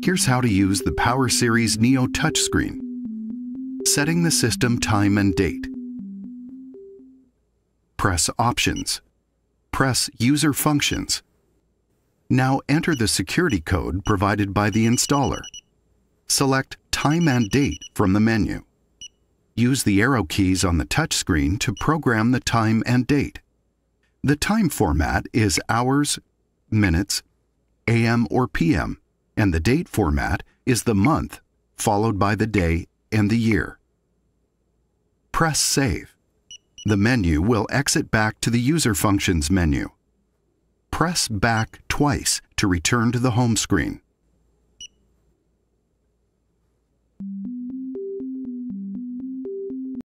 Here's how to use the Power Series Neo touchscreen. Setting the system time and date. Press Options. Press User Functions. Now enter the security code provided by the installer. Select Time and Date from the menu. Use the arrow keys on the touchscreen to program the time and date. The time format is hours, minutes, AM or PM, and the date format is the month followed by the day and the year. Press Save. The menu will exit back to the User Functions menu. Press Back twice to return to the home screen.